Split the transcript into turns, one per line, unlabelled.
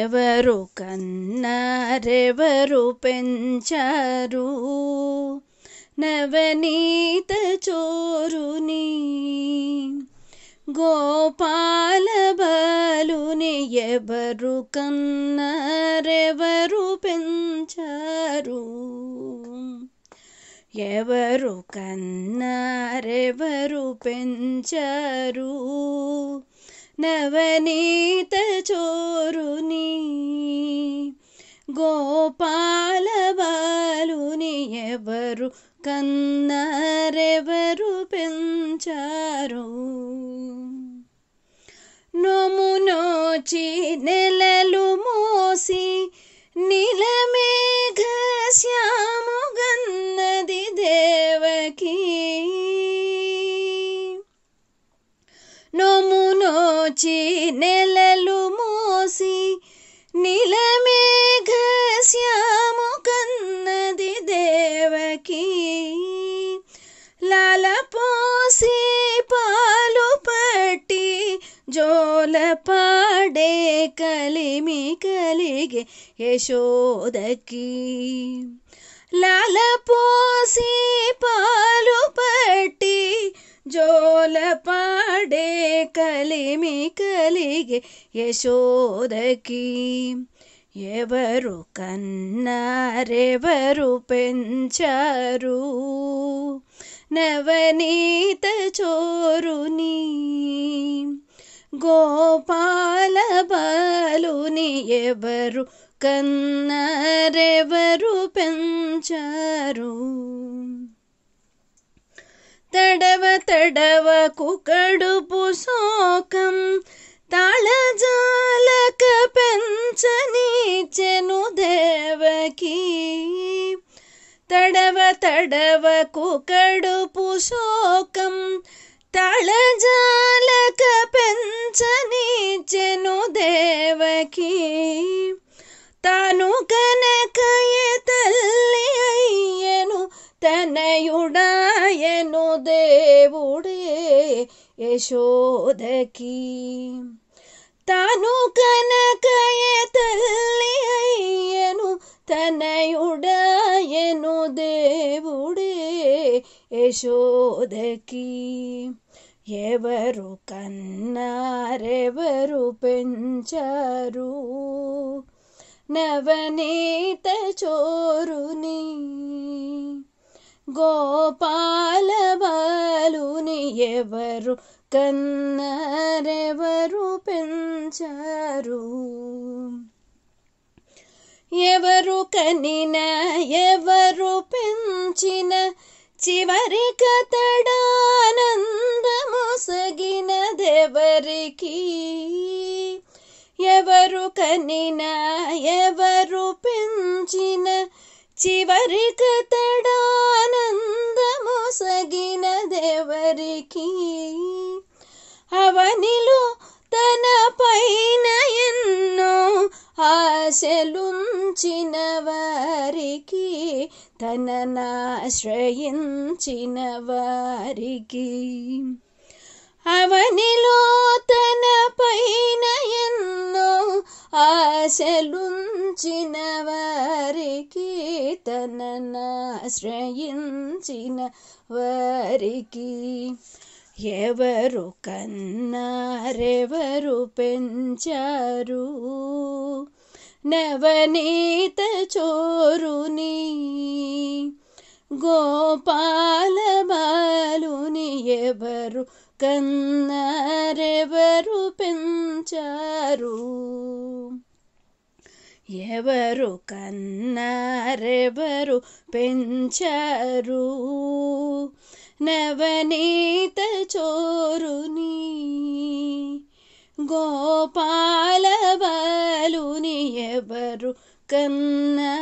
ఎవరు కన్నారెవరు పెంచారు నవనీత చోరుని గోపాల బాలుని ఎవరు కన్నారెవరు పెంచారు ఎవరు కన్నారెవరు పెంచారు నవనీత చోరుని గోపాల బాలుని ఎవరు కన్నారెవరు పెంచారు నోము నోచి నిలిచి నెలలు మోసి నిలమేఘ శ్యాము కన్నది దేవకి లాలపోసి పాలు పట్టి జోల పాడే కలిమి కలిగే యశోదకి లాలపోసి పాలు పట్టి జోలపాడే కలిమి కలిగే యశోదకి ఎవరు కన్నారెవరు పెంచారు నవనీత చోరుని గోపాల బాలుని ఎవరు కన్నారెవరు పెంచారు తడ తడవకు కడుపు శోకం తాళజాలక పెంచనీచెను దేవకి తడవ తడవకు కడుపు శోకం తళజాలక పెంచనీచెను దేవకి తాను కనకయ తల్లి అయ్యను తనయుడా ದೇವುಡೇ ಯಶೋಧಕಿ ತಾನು ಕನಕಯ ತಲ್ಲಿ ಅಯ್ಯನು ತನೆಯುಡಯನು ದೇವುಡೇ ಯಶೋಧಕಿ ಎವರು ಕನ್ನಾರೆವರು ಪೆಂಚರು ನವನೀತ ಚೋರು ನೀ గోపాలబాలుని ఎవరు కన్నరెవరు పెంచారు ఎవరు కనిన ఎవరు పెంచిన చివరి కతడానందముసగిన దేవరికి ఎవరు కనిన ఎవరు పెంచిన చివరి కథ ఆశలుంచిన వారికి తననాశ్రయించిన వారికి అవనిలో తన పైన ఎన్నో ఆశలుంచిన వారికి తననాశ్రయించిన వారికి ఎవరు కన్నారెవరు పెంచారు నవనీత చోరుని గోపాల బాలుని ఎవరు కన్నారెవరు పెంచారు ఎవరు కన్నారెవరు పెంచారు నవనీత చోరుని గోపా ఎవరు కన్నా